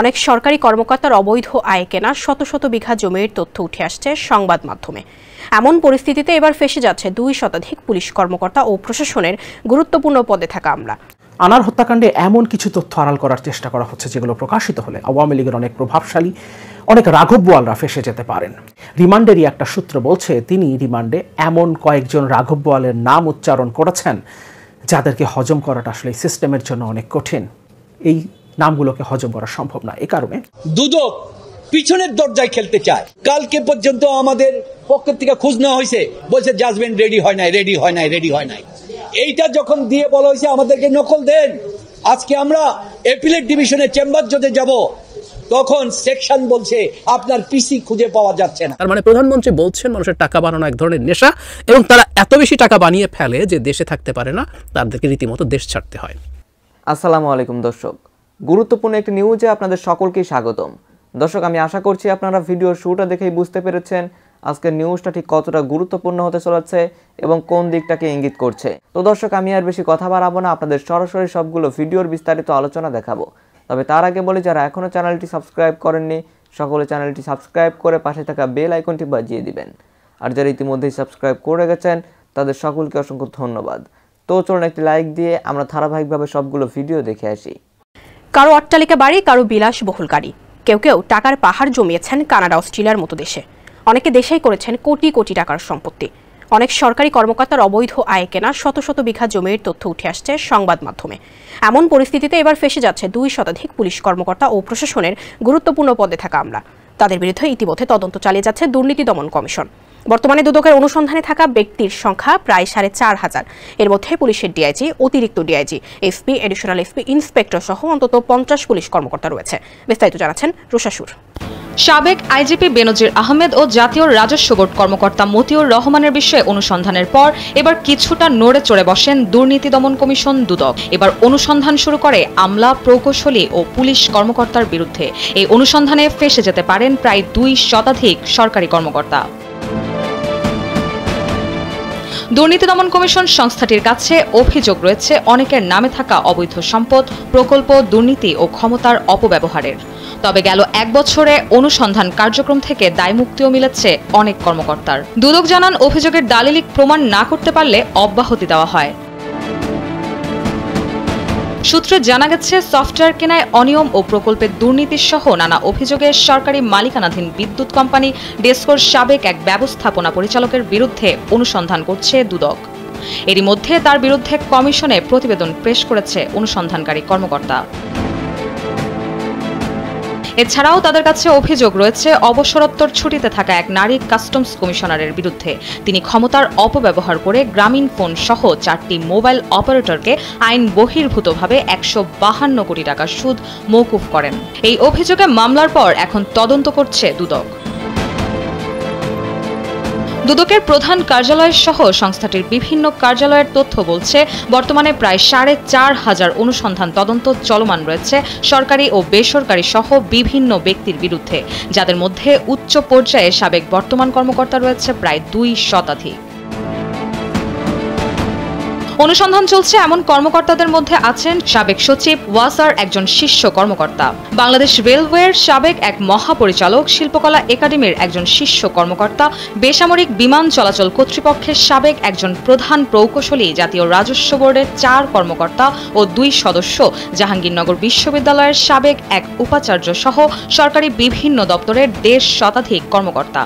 অনেক সরকারি কর্মকর্তার অবৈধ আয় কেনা শত শত বিঘা জমির তথ্য উঠে আসছে সংবাদ মাধ্যমে এমন পরিস্থিতিতে এবার ফেসে যাচ্ছে দুই শতাধিক পুলিশ কর্মকর্তা ও প্রশাসনের গুরুত্বপূর্ণ পদে থাকা আমরা আনার হত্যাকাণ্ডে এমন কিছু তথ্য আড়াল করার চেষ্টা করা হচ্ছে যেগুলো প্রকাশিত হলে আওয়ামী লীগের অনেক প্রভাবশালী অনেক রাঘব বোয়ালরা ফেসে যেতে পারেন রিমান্ডেরই একটা সূত্র বলছে তিনি রিমান্ডে এমন কয়েকজন রাঘব বোয়ালের নাম উচ্চারণ করেছেন যাদেরকে হজম করাটা আসলে সিস্টেমের জন্য অনেক কঠিন এই নামগুলোকে হজম করা সম্ভব না এ কারণে দুদক পিছনের দরজায় খেলতে চায় কালকে পর্যন্ত আমাদের পক্ষের থেকে খোঁজ নেওয়া হয়েছে বলছে জাজমেন্ট রেডি হয় নাই রেডি হয় নাই রেডি হয় নাই এইটা যখন দিয়ে বলা হয়েছে আমাদেরকে নকল দেন আজকে আমরা এপিলেট ডিভিশনের চেম্বার যদি যাব তখন সেকশন বলছে আপনার পিসি খুঁজে পাওয়া যাচ্ছে না তার মানে প্রধানমন্ত্রী বলছেন মানুষের টাকা বানানো এক ধরনের নেশা এবং তারা এত বেশি টাকা বানিয়ে ফেলে যে দেশে থাকতে পারে না তাদেরকে রীতিমতো দেশ ছাড়তে হয় আসসালামু আলাইকুম দর্শক গুরুত্বপূর্ণ একটি নিউজে আপনাদের সকলকে স্বাগতম দর্শক আমি আশা করছি আপনারা ভিডিও শুরুটা দেখেই বুঝতে পেরেছেন আজকের নিউজটা ঠিক কতটা গুরুত্বপূর্ণ হতে চলেছে এবং কোন দিকটাকে ইঙ্গিত করছে তো দর্শক আমি আর বেশি কথা বাড়াবো না আপনাদের সরাসরি সবগুলো ভিডিওর বিস্তারিত আলোচনা দেখাবো তবে তার আগে বলি যারা এখনও চ্যানেলটি সাবস্ক্রাইব করেননি সকলে চ্যানেলটি সাবস্ক্রাইব করে পাশে থাকা বেল আইকনটি বাজিয়ে দিবেন আর যারা ইতিমধ্যেই সাবস্ক্রাইব করে গেছেন তাদের সকলকে অসংখ্য ধন্যবাদ তো চলুন একটি লাইক দিয়ে আমরা ধারাবাহিকভাবে সবগুলো ভিডিও দেখে আসি কারো অট্টালিকা বাড়ি কারো বিলাসবহুল গাড়ি কেউ কেউ টাকার পাহাড় জমিয়েছেন কানাডা অস্ট্রেলিয়ার মতো দেশে অনেকে দেশেই করেছেন কোটি কোটি টাকার সম্পত্তি অনেক সরকারি কর্মকর্তার অবৈধ আয় কেনা শত শত বিঘা জমির তথ্য উঠে আসছে সংবাদ মাধ্যমে এমন পরিস্থিতিতে এবার ফেসে যাচ্ছে দুই শতাধিক পুলিশ কর্মকর্তা ও প্রশাসনের গুরুত্বপূর্ণ পদে থাকা আমরা তাদের বিরুদ্ধে ইতিমধ্যে তদন্ত চালিয়ে যাচ্ছে দুর্নীতি দমন কমিশন বর্তমানে দুদকের অনুসন্ধানে থাকা ব্যক্তির সংখ্যা প্রায় সাড়ে চার হাজার এর মধ্যে পুলিশের ডিআইজি অতিরিক্ত DIG SP additional SP inspector সহ অন্তত পঞ্চাশ পুলিশ কর্মকর্তা রয়েছে বিস্তারিত জানাচ্ছেন রুশাসুর সাবেক আইজিপি বেনজির আহমেদ ও জাতীয় রাজস্ব বোর্ড কর্মকর্তা মতিউর রহমানের বিষয়ে অনুসন্ধানের পর এবার কিছুটা নড়ে চড়ে বসেন দুর্নীতি দমন কমিশন দুদক এবার অনুসন্ধান শুরু করে আমলা প্রকৌশলী ও পুলিশ কর্মকর্তার বিরুদ্ধে এই অনুসন্ধানে ফেসে যেতে পারেন প্রায় দুই শতাধিক সরকারি কর্মকর্তা দুর্নীতি দমন কমিশন সংস্থাটির কাছে অভিযোগ রয়েছে অনেকের নামে থাকা অবৈধ সম্পদ প্রকল্প দুর্নীতি ও ক্ষমতার অপব্যবহারের তবে গেল এক বছরে অনুসন্ধান কার্যক্রম থেকে দায়মুক্তিও মিলেছে অনেক কর্মকর্তার দুদক জানান অভিযোগের দালিলিক প্রমাণ না করতে পারলে অব্যাহতি দেওয়া হয় সূত্রে জানা গেছে সফটওয়্যার কেনায় অনিয়ম ও প্রকল্পের দুর্নীতি সহ নানা অভিযোগে সরকারি মালিকানাধীন বিদ্যুৎ কোম্পানি ডেস্কোর সাবেক এক ব্যবস্থাপনা পরিচালকের বিরুদ্ধে অনুসন্ধান করছে দুদক এরই মধ্যে তার বিরুদ্ধে কমিশনে প্রতিবেদন পেশ করেছে অনুসন্ধানকারী কর্মকর্তা এছাড়াও তাদের কাছে অভিযোগ রয়েছে অবসরোত্তর ছুটিতে থাকা এক নারী কাস্টমস কমিশনারের বিরুদ্ধে তিনি ক্ষমতার অপব্যবহার করে গ্রামীণ ফোন সহ চারটি মোবাইল অপারেটরকে আইন বহির্ভূতভাবে একশো বাহান্ন কোটি টাকা সুদ মৌকুফ করেন এই অভিযোগে মামলার পর এখন তদন্ত করছে দুদক দুদকের প্রধান কার্যালয় সহ সংস্থাটির বিভিন্ন কার্যালয়ের তথ্য বলছে বর্তমানে প্রায় সাড়ে চার হাজার অনুসন্ধান তদন্ত চলমান রয়েছে সরকারি ও বেসরকারি সহ বিভিন্ন ব্যক্তির বিরুদ্ধে যাদের মধ্যে উচ্চ পর্যায়ে সাবেক বর্তমান কর্মকর্তা রয়েছে প্রায় দুই শতাধিক অনুসন্ধান চলছে এমন কর্মকর্তাদের মধ্যে আছেন সাবেক সচিব ওয়াসার একজন শীর্ষ কর্মকর্তা বাংলাদেশ রেলওয়ের সাবেক এক মহাপরিচালক শিল্পকলা একাডেমির একজন শীর্ষ কর্মকর্তা বেসামরিক বিমান চলাচল কর্তৃপক্ষের সাবেক একজন প্রধান প্রকৌশলী জাতীয় রাজস্ব বোর্ডের চার কর্মকর্তা ও দুই সদস্য জাহাঙ্গীরনগর বিশ্ববিদ্যালয়ের সাবেক এক উপাচার্য সহ সরকারি বিভিন্ন দপ্তরের দেড় শতাধিক কর্মকর্তা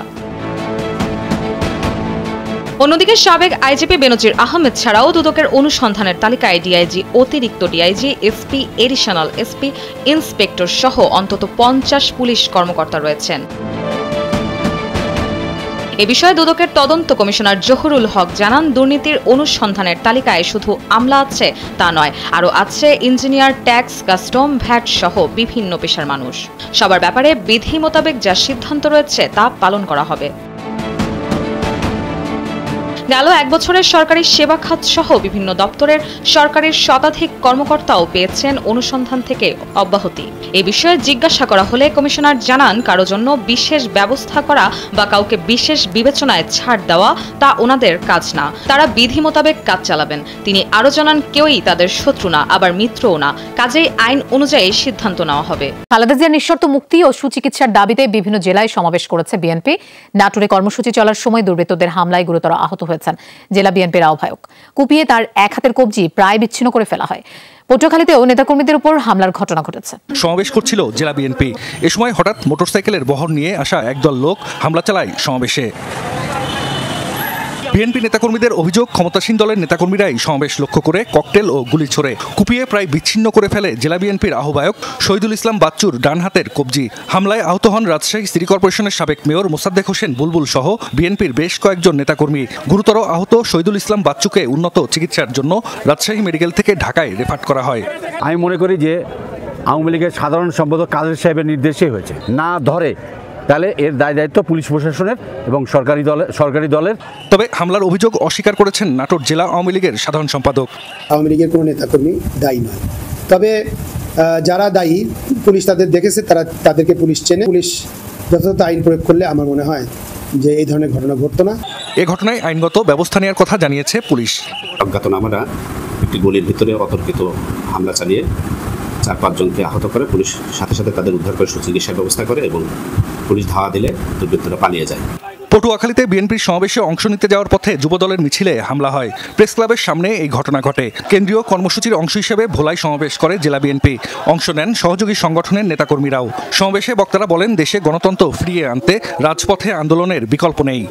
অন্যদিকে সাবেক আইজিপি বেনজির আহমেদ ছাড়াও দুদকের অনুসন্ধানের তালিকায় ডিআইজি অতিরিক্ত DIG SP additional SP inspector সহ অন্তত পঞ্চাশ পুলিশ কর্মকর্তা রয়েছেন এ বিষয়ে দুদকের তদন্ত কমিশনার জহুরুল হক জানান দুর্নীতির অনুসন্ধানের তালিকায় শুধু আমলা আছে তা নয় আরও আছে ইঞ্জিনিয়ার ট্যাক্স কাস্টম ভ্যাট সহ বিভিন্ন পেশার মানুষ সবার ব্যাপারে বিধি মোতাবেক যা সিদ্ধান্ত রয়েছে তা পালন করা হবে গেল এক বছরের সরকারি সেবা খাত সহ বিভিন্ন দপ্তরের সরকারের শতাধিক কর্মকর্তাও পেয়েছেন অনুসন্ধান থেকে অব্যাহতি এ বিষয়ে জিজ্ঞাসা করা হলে কমিশনার জানান কারো জন্য বিশেষ ব্যবস্থা করা বা কাউকে বিশেষ বিবেচনায় ছাড় দেওয়া তা ওনাদের কাজ না তারা বিধি মোতাবেক কাজ চালাবেন তিনি আরো জানান কেউই তাদের শত্রু না আবার মিত্রও না কাজেই আইন অনুযায়ী সিদ্ধান্ত নেওয়া হবে খালেদা জিয়ার নিঃশর্ত মুক্তি ও সুচিকিৎসার দাবিতে বিভিন্ন জেলায় সমাবেশ করেছে বিএনপি নাটোরে কর্মসূচি চলার সময় দুর্বৃত্তদের হামলায় গুরুতর আহত হয়েছে করেছেন জেলা বিএনপির আহ্বায়ক কুপিয়ে তার এক হাতের কবজি প্রায় বিচ্ছিন্ন করে ফেলা হয় পটুয়াখালীতেও নেতাকর্মীদের উপর হামলার ঘটনা ঘটেছে সমাবেশ করছিল জেলা বিএনপি এ সময় হঠাৎ মোটরসাইকেলের বহর নিয়ে আসা একদল লোক হামলা চালায় সমাবেশে বিএনপি নেতাকর্মীদের অভিযোগ ক্ষমতাসীন দলের নেতাকর্মীরাই সমাবেশ লক্ষ্য করে ককটেল ও গুলি ছোড়ে কুপিয়ে প্রায় বিচ্ছিন্ন করে ফেলে জেলা বিএনপির আহ্বায়ক শহীদুল ইসলাম বাচ্চুর ডান হাতের কবজি হামলায় আহত হন রাজশাহী সিটি কর্পোরেশনের সাবেক মেয়র মোসাদ্দেক হোসেন বুলবুল সহ বিএনপির বেশ কয়েকজন নেতাকর্মী গুরুতর আহত শহীদুল ইসলাম বাচ্চুকে উন্নত চিকিৎসার জন্য রাজশাহী মেডিকেল থেকে ঢাকায় রেফার করা হয় আমি মনে করি যে আওয়ামী লীগের সাধারণ সম্পাদক কাদের সাহেবের নির্দেশেই হয়েছে না ধরে তাহলে এর দায় দায়িত্ব পুলিশ প্রশাসনের এবং সরকারি দলের সরকারি দলের তবে হামলার অভিযোগ অস্বীকার করেছেন নাটোর জেলা আওয়ামী লীগের সাধারণ সম্পাদক আওয়ামী লীগের কোনো নেতাকর্মী দায়ী নয় তবে যারা দায়ী পুলিশ তাদের দেখেছে তারা তাদেরকে পুলিশ চেনে পুলিশ যথাযথ আইন প্রয়োগ করলে আমার মনে হয় যে এই ধরনের ঘটনা ঘটতো না এ ঘটনায় আইনগত ব্যবস্থা নেওয়ার কথা জানিয়েছে পুলিশ অজ্ঞাতনামারা একটি গলির ভিতরে অতর্কিত হামলা চালিয়ে চার পাঁচজনকে আহত করে পুলিশ সাথে সাথে তাদের উদ্ধার করে সুচিকিৎসার ব্যবস্থা করে এবং পুলিশ ধাওয়া দিলে দুর্বৃত্তরা পালিয়ে যায় পটুয়াখালীতে বিএনপির সমাবেশে অংশ নিতে যাওয়ার পথে যুবদলের মিছিলে হামলা হয় প্রেস ক্লাবের সামনে এই ঘটনা ঘটে কেন্দ্রীয় কর্মসূচির অংশ হিসেবে ভোলাই সমাবেশ করে জেলা বিএনপি অংশ নেন সহযোগী সংগঠনের নেতাকর্মীরাও সমাবেশে বক্তারা বলেন দেশে গণতন্ত্র ফিরিয়ে আনতে রাজপথে আন্দোলনের বিকল্প নেই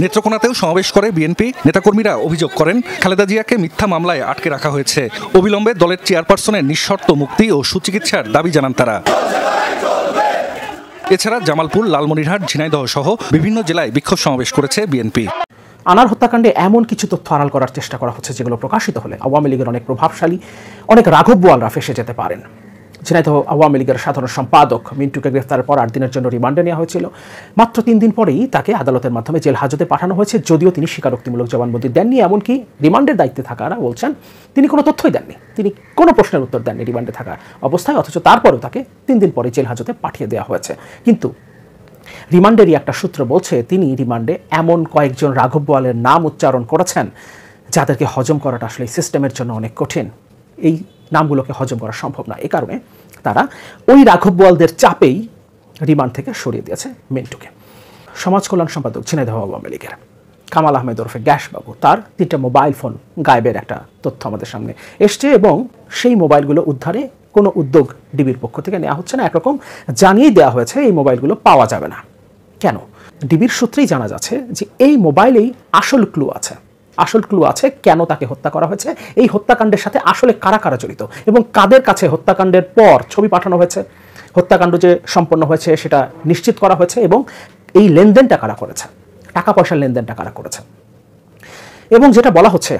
নেত্রকোনাতেও সমাবেশ করে বিএনপি নেতাকর্মীরা অভিযোগ করেন খালেদা জিয়াকে মিথ্যা মামলায় আটকে রাখা হয়েছে অবিলম্বে দলের চেয়ারপারসনের নিঃশর্ত মুক্তি ও সুচিকিৎসার দাবি জানান তারা এছাড়া জামালপুর লালমনিরহাট ঝিনাইদহ সহ বিভিন্ন জেলায় বিক্ষোভ সমাবেশ করেছে বিএনপি আনার হত্যাকাণ্ডে এমন কিছু তথ্য আড়াল করার চেষ্টা করা হচ্ছে যেগুলো প্রকাশিত হলে আওয়ামী লীগের অনেক প্রভাবশালী অনেক রাঘব বোয়ালরা ফেসে যেতে পারেন ঝিনাইদহ আওয়ামী লীগের সাধারণ সম্পাদক মিন্টুকে গ্রেফতারের পর আট দিনের জন্য রিমান্ডে নেওয়া হয়েছিল মাত্র তিন দিন পরেই তাকে আদালতের মাধ্যমে জেল হাজতে পাঠানো হয়েছে যদিও তিনি স্বীকারোক্তিমূলক জবানবন্দি দেননি এমনকি রিমান্ডের দায়িত্বে থাকারা বলছেন তিনি কোনো তথ্যই দেননি তিনি কোনো প্রশ্নের উত্তর দেননি রিমান্ডে থাকা অবস্থায় অথচ তারপরেও তাকে তিন দিন পরে জেল হাজতে পাঠিয়ে দেওয়া হয়েছে কিন্তু রিমান্ডেরই একটা সূত্র বলছে তিনি রিমান্ডে এমন কয়েকজন রাঘব বোয়ালের নাম উচ্চারণ করেছেন যাদেরকে হজম করাটা আসলে সিস্টেমের জন্য অনেক কঠিন এই নামগুলোকে হজম করা সম্ভব না এ কারণে তারা ওই রাঘব বোয়ালদের চাপেই রিমান্ড থেকে সরিয়ে দিয়েছে মিন্টুকে সমাজ কল্যাণ সম্পাদক ঝিনাইদহ আওয়ামী লীগের কামাল আহমেদ ওরফে গ্যাসবাবু তার তিনটা মোবাইল ফোন গায়েবের একটা তথ্য আমাদের সামনে এসছে এবং সেই মোবাইলগুলো উদ্ধারে কোনো উদ্যোগ ডিবির পক্ষ থেকে নেওয়া হচ্ছে না একরকম জানিয়েই দেওয়া হয়েছে এই মোবাইলগুলো পাওয়া যাবে না কেন ডিবির সূত্রেই জানা যাচ্ছে যে এই মোবাইলেই আসল ক্লু আছে আসল ক্লু আছে কেন তাকে হত্যা করা হয়েছে এই হত্যাকাণ্ডের সাথে আসলে কারা কারা জড়িত এবং কাদের কাছে হত্যাকাণ্ডের পর ছবি পাঠানো হয়েছে হত্যাকাণ্ড যে সম্পন্ন হয়েছে সেটা নিশ্চিত করা হয়েছে এবং এই লেনদেনটা কারা করেছে টাকা পয়সার লেনদেনটা কারা করেছে এবং যেটা বলা হচ্ছে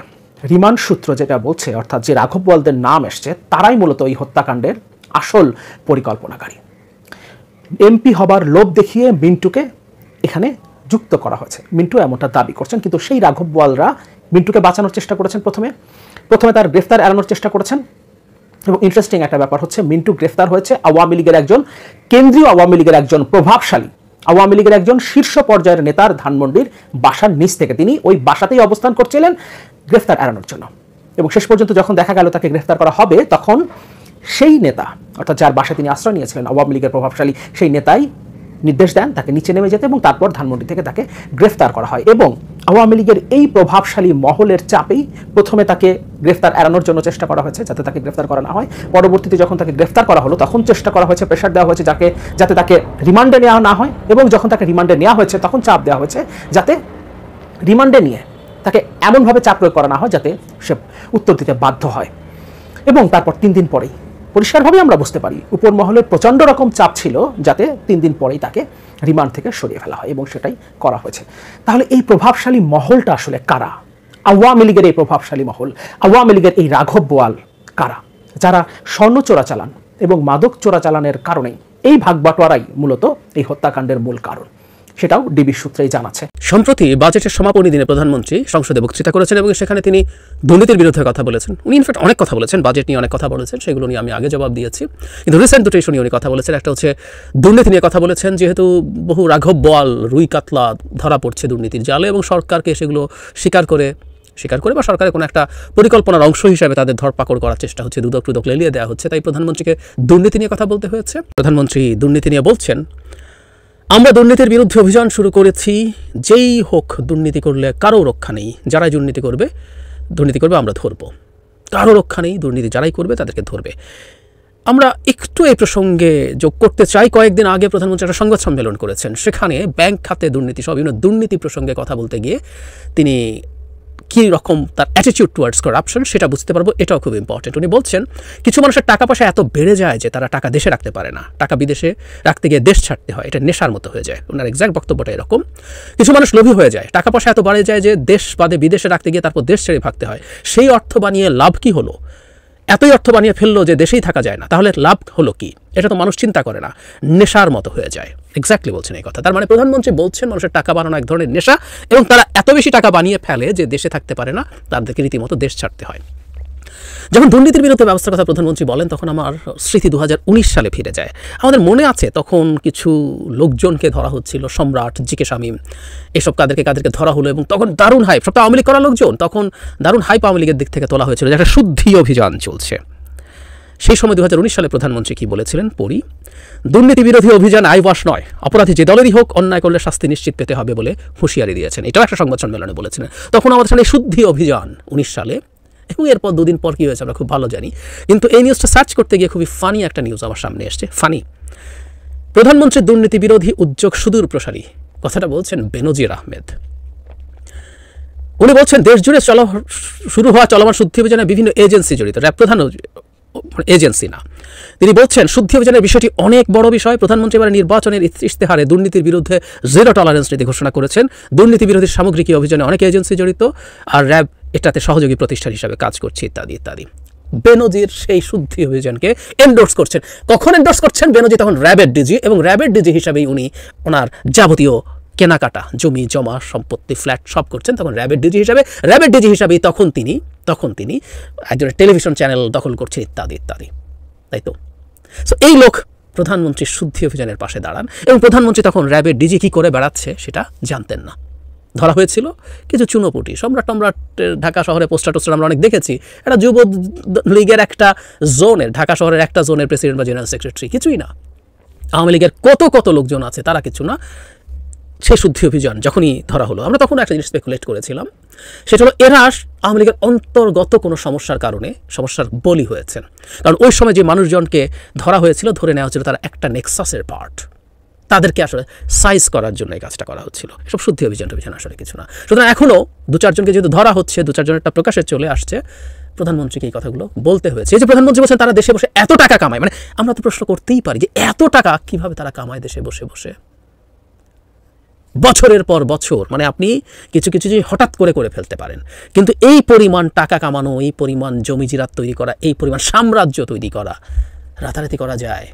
রিমান্ড সূত্র যেটা বলছে অর্থাৎ যে রাঘব বলদের নাম এসছে তারাই মূলত এই হত্যাকাণ্ডের আসল পরিকল্পনাকারী এমপি হবার লোভ দেখিয়ে মিন্টুকে এখানে যুক্ত করা হয়েছে মিন্টু এমনটা দাবি করছেন কিন্তু সেই রাঘব বোয়ালরা মিন্টুকে বাঁচানোর চেষ্টা করেছেন প্রথমে প্রথমে তার গ্রেফতার এড়ানোর চেষ্টা করেছেন এবং ইন্টারেস্টিং একটা ব্যাপার হচ্ছে মিন্টু গ্রেফতার হয়েছে আওয়ামী লীগের একজন কেন্দ্রীয় আওয়ামী লীগের একজন প্রভাবশালী আওয়ামী লীগের একজন শীর্ষ পর্যায়ের নেতার ধানমন্ডির বাসার নিচ থেকে তিনি ওই বাসাতেই অবস্থান করছিলেন গ্রেফতার এড়ানোর জন্য এবং শেষ পর্যন্ত যখন দেখা গেল তাকে গ্রেফতার করা হবে তখন সেই নেতা অর্থাৎ যার বাসায় তিনি আশ্রয় নিয়েছিলেন আওয়ামী লীগের প্রভাবশালী সেই নেতাই নির্দেশ দেন তাকে নিচে নেমে যেতে এবং তারপর ধানমন্ডি থেকে তাকে গ্রেফতার করা হয় এবং আওয়ামী লীগের এই প্রভাবশালী মহলের চাপেই প্রথমে তাকে গ্রেফতার এড়ানোর জন্য চেষ্টা করা হয়েছে যাতে তাকে গ্রেফতার করা না হয় পরবর্তীতে যখন তাকে গ্রেফতার করা হলো তখন চেষ্টা করা হয়েছে প্রেশার দেওয়া হয়েছে যাকে যাতে তাকে রিমান্ডে নেওয়া না হয় এবং যখন তাকে রিমান্ডে নেওয়া হয়েছে তখন চাপ দেওয়া হয়েছে যাতে রিমান্ডে নিয়ে তাকে এমনভাবে চাপ প্রয়োগ করা না হয় যাতে সে উত্তর দিতে বাধ্য হয় এবং তারপর তিন দিন পরেই পরিষ্কারভাবে আমরা বুঝতে পারি উপর মহলের প্রচণ্ড রকম চাপ ছিল যাতে তিন দিন পরেই তাকে রিমান্ড থেকে সরিয়ে ফেলা হয় এবং সেটাই করা হয়েছে তাহলে এই প্রভাবশালী মহলটা আসলে কারা আওয়ামী লীগের এই প্রভাবশালী মহল আওয়ামী লীগের এই রাঘব বোয়াল কারা যারা স্বর্ণ চোরাচালান এবং মাদক চোরাচালানের কারণে এই ভাগবাটোয়ারাই মূলত এই হত্যাকাণ্ডের মূল কারণ সেটাও ডিবির সূত্রেই জানাচ্ছে সম্প্রতি বাজেটের সমাপনী দিনে প্রধানমন্ত্রী সংসদে বক্তৃতা করেছেন এবং সেখানে তিনি দুর্নীতির বিরুদ্ধে কথা বলেছেন উনি ইনফ্যাক্ট অনেক কথা বলেছেন বাজেট নিয়ে অনেক কথা বলেছেন সেগুলো নিয়ে আমি আগে জবাব দিয়েছি কিন্তু রিসেন্ট দুটো ইস্যু নিয়ে উনি কথা বলেছেন একটা হচ্ছে দুর্নীতি নিয়ে কথা বলেছেন যেহেতু বহু রাঘব বল রুই কাতলা ধরা পড়ছে দুর্নীতির জালে এবং সরকারকে সেগুলো স্বীকার করে স্বীকার করে বা সরকারের কোনো একটা পরিকল্পনার অংশ হিসাবে তাদের ধরপাকড় করার চেষ্টা হচ্ছে দুদক টুদক লেলিয়ে দেওয়া হচ্ছে তাই প্রধানমন্ত্রীকে দুর্নীতি নিয়ে কথা বলতে হয়েছে প্রধানমন্ত্রী দুর্নীতি নিয়ে বলছেন আমরা দুর্নীতির বিরুদ্ধে অভিযান শুরু করেছি যেই হোক দুর্নীতি করলে কারো রক্ষা নেই যারাই দুর্নীতি করবে দুর্নীতি করবে আমরা ধরব কারো রক্ষা নেই দুর্নীতি যারাই করবে তাদেরকে ধরবে আমরা একটু এই প্রসঙ্গে যোগ করতে চাই কয়েকদিন আগে প্রধানমন্ত্রী একটা সংবাদ সম্মেলন করেছেন সেখানে ব্যাংক খাতে দুর্নীতি সহ বিভিন্ন দুর্নীতি প্রসঙ্গে কথা বলতে গিয়ে তিনি কী রকম তার অ্যাটিটিউড টুয়ার্ডস করাপশন সেটা বুঝতে পারবো এটাও খুব ইম্পর্টেন্ট উনি বলছেন কিছু মানুষের টাকা পয়সা এত বেড়ে যায় যে তারা টাকা দেশে রাখতে পারে না টাকা বিদেশে রাখতে গিয়ে দেশ ছাড়তে হয় এটা নেশার মতো হয়ে যায় ওনার এক্স্যাক্ট বক্তব্যটা এরকম কিছু মানুষ লোভী হয়ে যায় টাকা পয়সা এত বাড়ে যায় যে দেশ বাদে বিদেশে রাখতে গিয়ে তারপর দেশ ছেড়ে ভাগতে হয় সেই অর্থ বানিয়ে লাভ কি হলো এতই অর্থ বানিয়ে ফেললো যে দেশেই থাকা যায় না তাহলে লাভ হলো কি এটা তো মানুষ চিন্তা করে না নেশার মতো হয়ে যায় এক্স্যাক্টলি বলছেন এই কথা তার মানে প্রধানমন্ত্রী বলছেন মানুষের টাকা বানানো এক ধরনের নেশা এবং তারা এত বেশি টাকা বানিয়ে ফেলে যে দেশে থাকতে পারে না তাদেরকে রীতিমতো দেশ ছাড়তে হয় যখন দুর্নীতির বিরুদ্ধে ব্যবস্থার কথা প্রধানমন্ত্রী বলেন তখন আমার স্মৃতি দু সালে ফিরে যায় আমাদের মনে আছে তখন কিছু লোকজনকে ধরা হচ্ছিল সম্রাট জিকে শামিম এসব কাদেরকে কাদেরকে ধরা হলো এবং তখন দারুণ হাইপ সব আওয়ামী লীগ করা লোকজন তখন দারুণ হাইপ আওয়ামী লীগের দিক থেকে তোলা হয়েছিল যে একটা শুদ্ধি অভিযান চলছে সেই সময় দু সালে প্রধানমন্ত্রী কি বলেছিলেন পড়ি দুর্নীতি বিরোধী অভিযান আইওয়াশ নয় অপরাধী যে দলেরই হোক অন্যায় করলে শাস্তি নিশ্চিত পেতে হবে বলে হুঁশিয়ারি দিয়েছেন এটাও একটা সংবাদ সম্মেলনে বলেছিলেন তখন আমাদের সামনে শুদ্ধি অভিযান উনিশ সালে এবং এরপর দুদিন পর কী হয়েছে আমরা খুব ভালো জানি কিন্তু এই নিউজটা সার্চ করতে গিয়ে খুবই ফানি একটা নিউজ আমার সামনে এসছে ফানি প্রধানমন্ত্রীর দুর্নীতি বিরোধী উদ্যোগ সুদূর প্রসারী কথাটা বলছেন বেনজির আহমেদ উনি বলছেন দেশ জুড়ে চল শুরু হওয়া চলমান শুদ্ধি অভিযানে বিভিন্ন এজেন্সি জড়িত র্যাব প্রধান মানে এজেন্সি না তিনি বলছেন শুদ্ধি অভিযানের বিষয়টি অনেক বড় বিষয় প্রধানমন্ত্রী এবার নির্বাচনের ইশতেহারে দুর্নীতির বিরুদ্ধে জিরো টলারেন্স নীতি ঘোষণা করেছেন দুর্নীতি বিরোধী সামগ্রিক অভিযানে অনেক এজেন্সি জড়িত আর র্যাব এটাতে সহযোগী প্রতিষ্ঠান হিসাবে কাজ করছে ইত্যাদি ইত্যাদি বেনজির সেই শুদ্ধি অভিযানকে এন্ডোর্স করছেন কখন এন্ডোর্স করছেন বেনজি তখন র্যাবের ডিজি এবং র্যাবের ডিজি হিসাবেই উনি ওনার যাবতীয় কেনাকাটা জমি জমা সম্পত্তি ফ্ল্যাট সব করছেন তখন র্যাবের ডিজি হিসাবে র্যাবের ডিজি হিসাবেই তখন তিনি তখন তিনি একজন টেলিভিশন চ্যানেল দখল করছে ইত্যাদি ইত্যাদি তাই তো সো এই লোক প্রধানমন্ত্রীর শুদ্ধি অভিযানের পাশে দাঁড়ান এবং প্রধানমন্ত্রী তখন র্যাবের ডিজি কী করে বেড়াচ্ছে সেটা জানতেন না ধরা হয়েছিল কিছু চুনোপুটি সম্রাট টম্রাট ঢাকা শহরে পোস্টার টোস্টার আমরা অনেক দেখেছি একটা যুব লীগের একটা জোনের ঢাকা শহরের একটা জোনের প্রেসিডেন্ট বা জেনারেল সেক্রেটারি কিছুই না আওয়ামী লীগের কত কত লোকজন আছে তারা কিছু না সেই শুদ্ধি অভিযান যখনই ধরা হলো আমরা তখন একটা জিনিস স্পেকুলেট করেছিলাম সেটা হলো এরা আওয়ামী লীগের অন্তর্গত কোনো সমস্যার কারণে সমস্যার বলি হয়েছেন কারণ ওই সময় যে মানুষজনকে ধরা হয়েছিল ধরে নেওয়া হচ্ছিল তারা একটা নেক্সাসের পার্ট তাদেরকে আসলে সাইজ করার জন্য এই কাজটা করা হচ্ছিল সব শুদ্ধি অভিযান অভিযান আসলে কিছু না সুতরাং এখনও দু চারজনকে যেহেতু ধরা হচ্ছে দু চারজনেরটা প্রকাশে চলে আসছে প্রধানমন্ত্রীকে এই কথাগুলো বলতে হয়েছে এই যে প্রধানমন্ত্রী বলছেন তারা দেশে বসে এত টাকা কামায় মানে আমরা তো প্রশ্ন করতেই পারি যে এত টাকা কিভাবে তারা কামায় দেশে বসে বসে বছরের পর বছর মানে আপনি কিছু কিছু জিনিস হঠাৎ করে করে ফেলতে পারেন কিন্তু এই পরিমাণ টাকা কামানো এই পরিমাণ জমি জিরাত তৈরি করা এই পরিমাণ সাম্রাজ্য তৈরি করা রাতারাতি করা যায়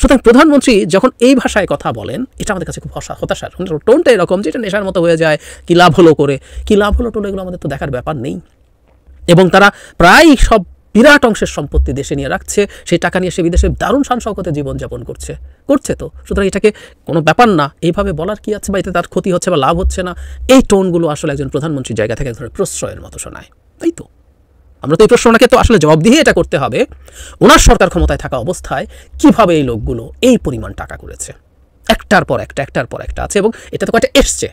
সুতরাং প্রধানমন্ত্রী যখন এই ভাষায় কথা বলেন এটা আমাদের কাছে খুব হসা হতাশার মানে টোনটা এরকম যেটা নেশার মতো হয়ে যায় কি লাভ হলো করে কি লাভ হলো টোন এগুলো আমাদের তো দেখার ব্যাপার নেই এবং তারা প্রায় সব বিরাট অংশের সম্পত্তি দেশে নিয়ে রাখছে সেই টাকা নিয়ে সে বিদেশে দারুণ সানসৌকতে জীবনযাপন করছে করছে তো সুতরাং এটাকে কোনো ব্যাপার না এইভাবে বলার কি আছে বা এতে তার ক্ষতি হচ্ছে বা লাভ হচ্ছে না এই টোনগুলো আসলে একজন প্রধানমন্ত্রীর জায়গা থেকে এক ধরনের প্রশ্রয়ের মতো শোনায় তাই তো আমরা তো এই প্রশ্নটাকে তো আসলে জবাব দিয়ে এটা করতে হবে ওনার সরকার ক্ষমতায় থাকা অবস্থায় কিভাবে এই লোকগুলো এই পরিমাণ টাকা করেছে একটার পর একটা একটার পর একটা আছে এবং এটা তো কয়েকটা এসছে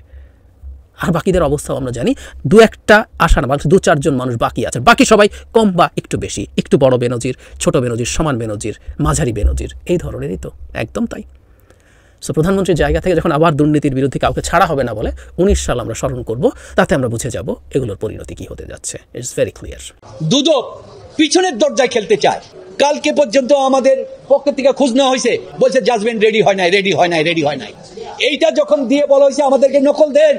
আর বাকিদের অবস্থাও আমরা জানি দু একটা আসার মানুষ দু চারজন মানুষ বাকি আছে বাকি সবাই কম বা একটু বেশি একটু বড় বেনজির ছোট বেনজির সমান বেনজির মাঝারি বেনজির এই ধরনেরই তো একদম তাই সো প্রধানমন্ত্রীর জায়গা থেকে যখন আবার দুর্নীতির বিরুদ্ধে কাউকে ছাড়া হবে না বলে উনিশ সাল আমরা স্মরণ করব তাতে আমরা বুঝে যাব এগুলোর পরিণতি কি হতে যাচ্ছে ইটস ভেরি ক্লিয়ার দুদক পিছনের দরজায় খেলতে চায় কালকে পর্যন্ত আমাদের পক্ষ থেকে খোঁজ নেওয়া হয়েছে বলছে জাজমেন্ট রেডি হয় নাই রেডি হয় নাই রেডি হয় নাই এইটা যখন দিয়ে বলা হয়েছে আমাদেরকে নকল দেন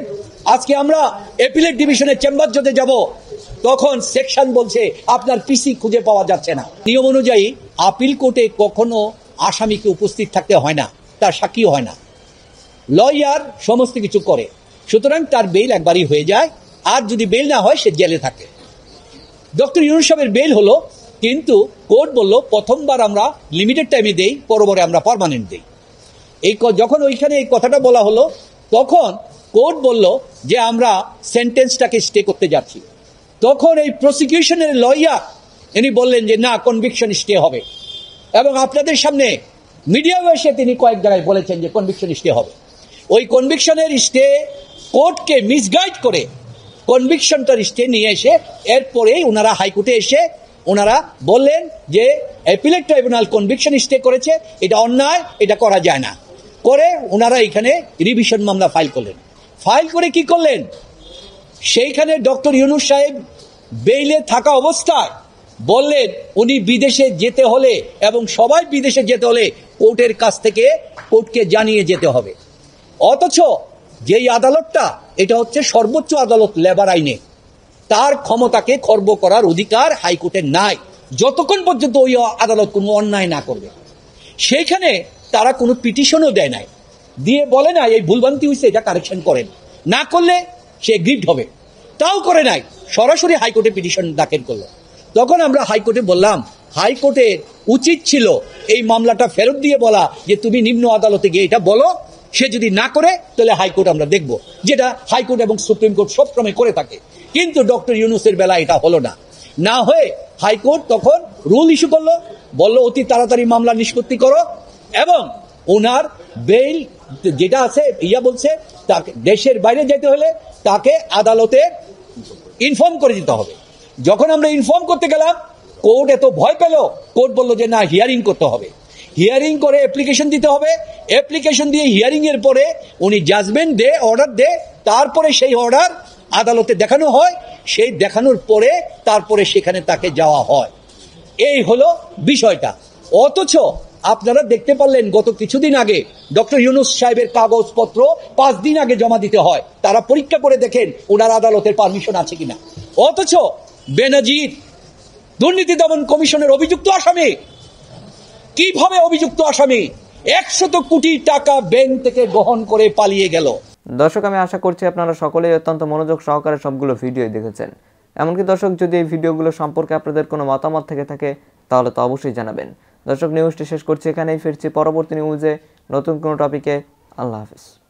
আজকে আমরা এপিলেট ডিভিশনের চেম্বার যদি যাব তখন সেকশন বলছে আপনার পিসি খুঁজে পাওয়া যাচ্ছে না নিয়ম অনুযায়ী আপিল কোর্টে কখনো আসামিকে উপস্থিত থাকতে হয় না তার সাক্ষী হয় না লয়ার সমস্ত কিছু করে সুতরাং তার বেল একবারই হয়ে যায় আর যদি বেল না হয় সে জেলে থাকে ডক্টর ইউনুস সাহেবের বেল হলো কিন্তু কোর্ট বলল প্রথমবার আমরা লিমিটেড টাইমে দেই পরবরে আমরা পারমানেন্ট দেই এই যখন ওইখানে এই কথাটা বলা হলো তখন কোর্ট বলল যে আমরা সেন্টেন্সটাকে স্টে করতে যাচ্ছি তখন এই প্রসিকিউশনের লয়ার ইনি বললেন যে না কনভিকশন স্টে হবে এবং আপনাদের সামনে মিডিয়া বয়সে তিনি কয়েক জায়গায় বলেছেন যে কনভিকশন স্টে হবে ওই কনভিকশনের স্টে কোর্টকে মিসগাইড করে কনভিকশনটার স্টে নিয়ে এসে এরপরেই ওনারা হাইকোর্টে এসে ওনারা বললেন যে অ্যাপিলেট ট্রাইব্যুনাল কনভিকশন স্টে করেছে এটা অন্যায় এটা করা যায় না করে ওনারা এখানে রিভিশন মামলা ফাইল করলেন ফাইল করে কি করলেন সেইখানে ডক্টর ইউনুস সাহেব বেইলে থাকা অবস্থায় বললেন উনি বিদেশে যেতে হলে এবং সবাই বিদেশে যেতে হলে কোর্টের কাছ থেকে কোর্টকে জানিয়ে যেতে হবে অথচ যেই আদালতটা এটা হচ্ছে সর্বোচ্চ আদালত লেবার আইনে তার ক্ষমতাকে খর্ব করার অধিকার হাইকোর্টের নাই যতক্ষণ পর্যন্ত ওই আদালত কোনো অন্যায় না করবে সেইখানে তারা কোনো পিটিশনও দেয় নাই দিয়ে বলে না এই ভুলভ্রান্তি হয়েছে এটা কারেকশন করেন না করলে সে গ্রিপ্ট হবে তাও করে নাই সরাসরি হাইকোর্টে পিটিশন দাখিল করলো তখন আমরা হাইকোর্টে বললাম হাইকোর্টের উচিত ছিল এই মামলাটা ফেরত দিয়ে বলা যে তুমি নিম্ন আদালতে গিয়ে এটা বলো সে যদি না করে তাহলে হাইকোর্ট আমরা দেখব যেটা হাইকোর্ট এবং সুপ্রিম কোর্ট সবক্রমে করে থাকে কিন্তু ডক্টর ইউনুসের বেলা এটা হলো না না হয়ে হাইকোর্ট তখন রুল ইস্যু করলো বলল অতি তাড়াতাড়ি মামলা নিষ্পত্তি করো এবং ওনার বেইল যেটা আছে ইয়া বলছে তাকে দেশের বাইরে যেতে হলে তাকে আদালতে ইনফর্ম করে দিতে হবে যখন আমরা ইনফর্ম করতে গেলাম কোর্ট এত ভয় পেল কোর্ট বললো যে না হিয়ারিং করতে হবে হিয়ারিং করে অ্যাপ্লিকেশন দিতে হবে অ্যাপ্লিকেশন দিয়ে হিয়ারিং এর পরে উনি জাজমেন্ট দে অর্ডার দে তারপরে সেই অর্ডার আদালতে দেখানো হয় সেই দেখানোর পরে তারপরে সেখানে তাকে যাওয়া হয় এই হলো বিষয়টা অথচ আপনারা দেখতে পারলেন গত কিছুদিন আগে ডক্টর ইউনুস সাহেবের কাগজপত্র পাঁচ দিন আগে জমা দিতে হয় তারা পরীক্ষা করে দেখেন ওনার আদালতের পারমিশন আছে কিনা অথচ বেনাজির দুর্নীতি দমন কমিশনের অভিযুক্ত আসামি কিভাবে অভিযুক্ত আসামি একশত কোটি টাকা ব্যাংক থেকে গ্রহণ করে পালিয়ে গেল দর্শক আমি আশা করছি আপনারা সকলেই অত্যন্ত মনোযোগ সহকারে সবগুলো ভিডিওই দেখেছেন এমনকি দর্শক যদি এই ভিডিওগুলো সম্পর্কে আপনাদের কোনো মতামত থেকে থাকে তাহলে তো অবশ্যই জানাবেন দর্শক নিউজটি শেষ করছি এখানেই ফিরছি পরবর্তী নিউজে নতুন কোনো টপিকে আল্লাহ হাফিজ